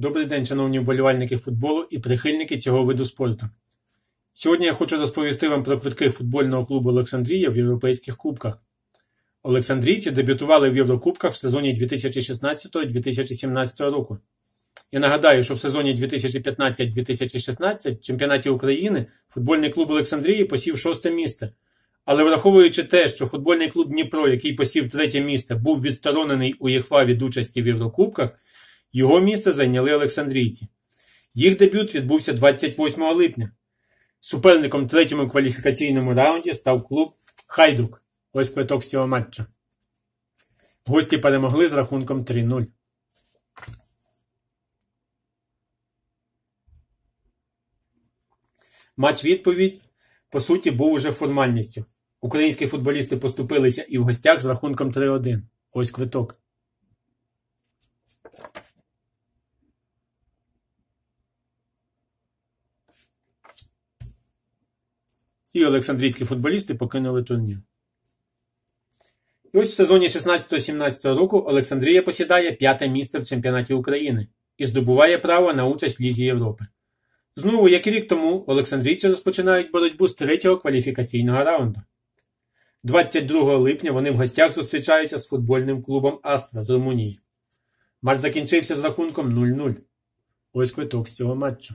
Добрий день, шановні вболівальники футболу і прихильники цього виду спорту. Сьогодні я хочу розповісти вам про квитки футбольного клубу Олександрія в європейських кубках. Олександрійці дебютували в Єврокубках в сезоні 2016-2017 року. Я нагадаю, що в сезоні 2015-2016 в чемпіонаті України футбольний клуб Олександрії посів шосте місце. Але враховуючи те, що футбольний клуб Дніпро, який посів третє місце, був відсторонений у ЄХВА від участі в Єврокубках. Його місце зайняли Олександрійці. Їх дебют відбувся 28 липня. Суперником третьому кваліфікаційному раунді став клуб Хайдрук. Ось квиток з цього матча. Гості перемогли з рахунком 3-0. Матч відповідь, по суті, був уже формальністю. Українські футболісти поступилися і в гостях з рахунком 3-1. Ось квиток. і олександрійські футболісти покинули турнір. І ось в сезоні 16-17 року Олександрія посідає п'яте місце в чемпіонаті України і здобуває право на участь в Лізі Європи. Знову, як і рік тому, олександрійці розпочинають боротьбу з третього кваліфікаційного раунду. 22 липня вони в гостях зустрічаються з футбольним клубом Астра з Румунії. Матч закінчився з рахунком 0-0. Ось квиток з цього матчу.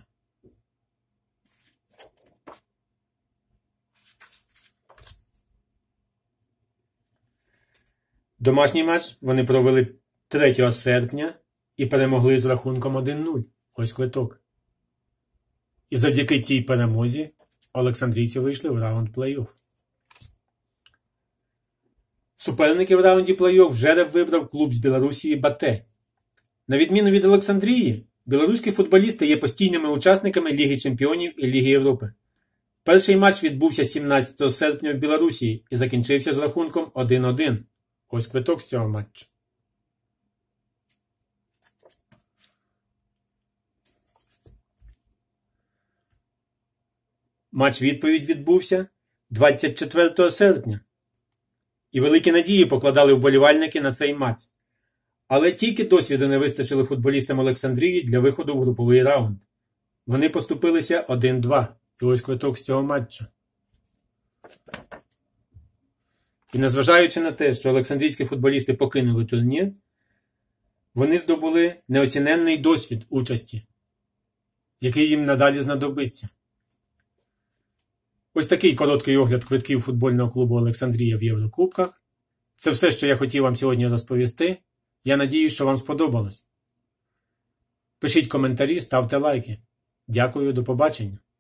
Домашній матч вони провели 3 серпня і перемогли з рахунком 1-0. Ось квиток. І завдяки цій перемозі Олександрійці вийшли в раунд плей-офф. Суперників в раунді плей-офф Жереб вибрав клуб з Білорусії Бате. На відміну від Олександрії, білоруські футболісти є постійними учасниками Ліги Чемпіонів і Ліги Європи. Перший матч відбувся 17 серпня в Білорусі і закінчився з рахунком 1-1. Ось квиток з цього матчу. Матч відповідь відбувся 24 серпня. І великі надії покладали вболівальники на цей матч. Але тільки досвіду не вистачило футболістам Олександрії для виходу в груповий раунд. Вони поступилися 1-2. І ось квиток з цього матчу. І незважаючи на те, що олександрійські футболісти покинули турнір, вони здобули неоціненний досвід участі, який їм надалі знадобиться. Ось такий короткий огляд квитків футбольного клубу Олександрія в Єврокубках. Це все, що я хотів вам сьогодні розповісти. Я надію, що вам сподобалось. Пишіть коментарі, ставте лайки. Дякую, до побачення!